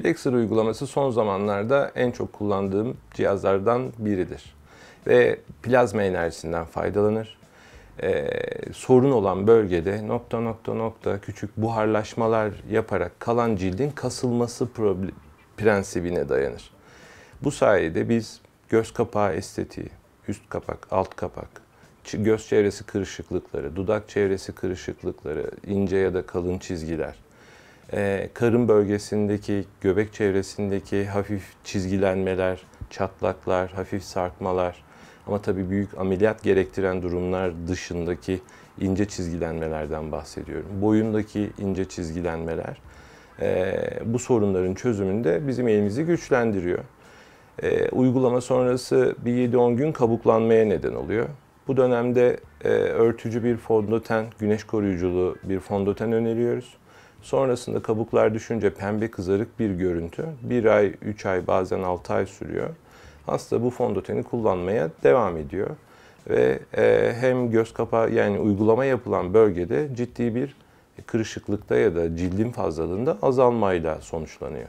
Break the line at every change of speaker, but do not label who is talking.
Plexer uygulaması son zamanlarda en çok kullandığım cihazlardan biridir. Ve plazma enerjisinden faydalanır. Ee, sorun olan bölgede nokta nokta nokta küçük buharlaşmalar yaparak kalan cildin kasılması prensibine dayanır. Bu sayede biz göz kapağı estetiği, üst kapak, alt kapak, göz çevresi kırışıklıkları, dudak çevresi kırışıklıkları, ince ya da kalın çizgiler, e, karın bölgesindeki, göbek çevresindeki hafif çizgilenmeler, çatlaklar, hafif sarkmalar ama tabii büyük ameliyat gerektiren durumlar dışındaki ince çizgilenmelerden bahsediyorum. Boyundaki ince çizgilenmeler e, bu sorunların çözümünde bizim elimizi güçlendiriyor. E, uygulama sonrası bir 7-10 gün kabuklanmaya neden oluyor. Bu dönemde e, örtücü bir fondöten, güneş koruyuculu bir fondöten öneriyoruz. Sonrasında kabuklar düşünce pembe kızarık bir görüntü. Bir ay, üç ay bazen altı ay sürüyor. Hasta bu fondöteni kullanmaya devam ediyor. Ve e, hem göz kapağı yani uygulama yapılan bölgede ciddi bir kırışıklıkta ya da cildin fazlalığında azalmayla sonuçlanıyor.